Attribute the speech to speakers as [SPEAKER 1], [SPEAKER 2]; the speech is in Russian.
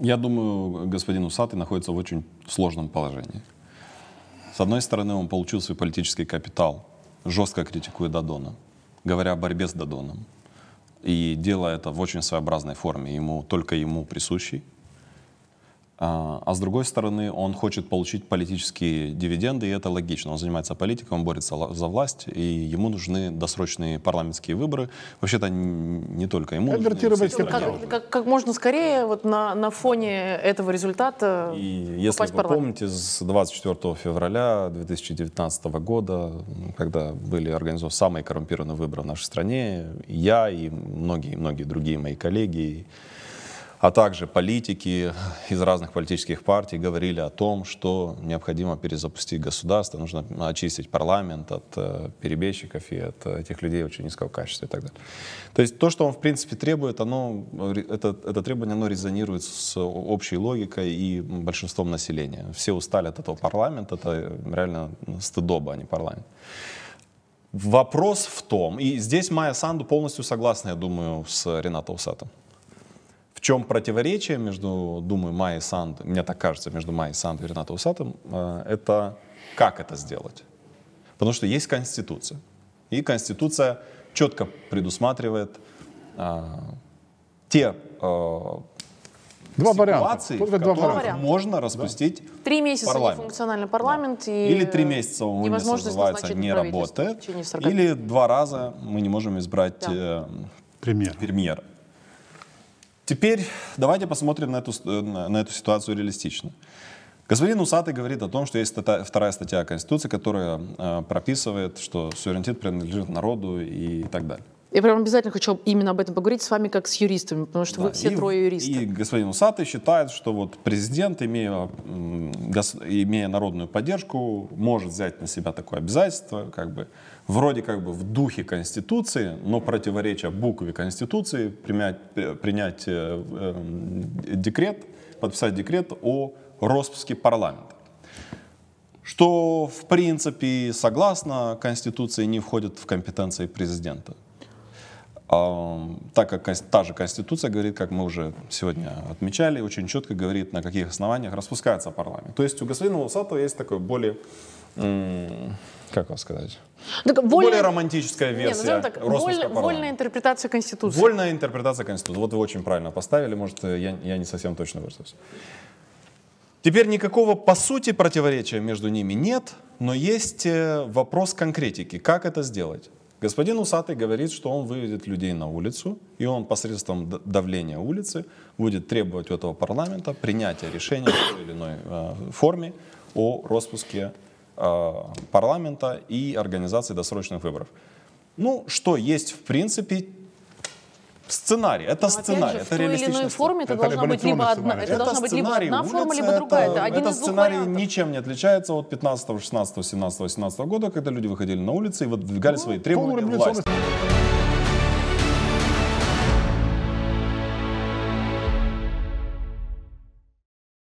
[SPEAKER 1] Я думаю, господин Усатый находится в очень сложном положении. С одной стороны, он получил свой политический капитал, жестко критикуя Дадона, говоря о борьбе с Дадоном, и делая это в очень своеобразной форме, ему, только ему присущий. А, а с другой стороны, он хочет получить политические дивиденды, и это логично. Он занимается политикой, он борется за власть, и ему нужны досрочные парламентские выборы. Вообще-то не только ему. Конвертировать как, как, как можно скорее вот на, на фоне этого результата И если вы помните, с 24 февраля 2019 года, когда были организованы самые коррумпированные выборы в нашей стране, я и многие-многие другие мои коллеги, а также политики из разных политических партий говорили о том, что необходимо перезапустить государство, нужно очистить парламент от э, перебежчиков и от э, этих людей очень низкого качества и так далее. То есть то, что он в принципе требует, оно, это, это требование оно резонирует с общей логикой и большинством населения. Все устали от этого парламента, это реально стыдоба, а не парламент. Вопрос в том, и здесь Майя Санду полностью согласна, я думаю, с Ренатом Усатом чем противоречие между, думаю, Майи Санд, мне так кажется, между Майей Санд и Ренатом Усатом? Э, это как это сделать. Потому что есть Конституция. И Конституция четко предусматривает а, те а, Два ситуации, варианта. Только в два варианта. можно распустить да. Три месяца парламент. нефункциональный парламент. Да. И или три месяца он не называется, не работает. Или два раза мы не можем избрать да. э, премьера. премьера. Теперь давайте посмотрим на эту, э, на эту ситуацию реалистично. Господин Усатый говорит о том, что есть стата, вторая статья Конституции, которая э, прописывает, что суверенитет принадлежит народу и так далее. Я прям обязательно хочу именно об этом поговорить с вами, как с юристами, потому что да, вы все и, трое юристы. И господин Усатый считает, что вот президент, имея, имея народную поддержку, может взять на себя такое обязательство, как бы вроде как бы в духе Конституции, но противоречия букве Конституции принять, э, принять э, э, декрет, подписать декрет о распуске парламента что, в принципе, согласно Конституции, не входит в компетенции президента. А, так как та же Конституция говорит, как мы уже сегодня отмечали, очень четко говорит, на каких основаниях распускается парламент. То есть у господина Усатова есть такое более, как вам сказать, так, более, более романтическая ну, версия не, так, воль, Вольная интерпретация Конституции. Вольная интерпретация Конституции. Вот вы очень правильно поставили, может, я, я не совсем точно выразился. Теперь никакого по сути противоречия между ними нет, но есть э, вопрос конкретики. Как это сделать? Господин Усатый говорит, что он выведет людей на улицу, и он посредством давления улицы будет требовать у этого парламента принятия решения в той или иной э, форме о распуске э, парламента и организации досрочных выборов. Ну, что есть в принципе Сценарий. Это Но, ну, сценарий. Же, это в или иной форме это, это должна быть либо одна, это, это должна быть либо одна форма, либо другая. Это, это один это из двух сценарий вариантов. ничем не отличается от 15, 16, 17, 17 года, когда люди выходили на улицы и выдвигали ну, свои требования власти.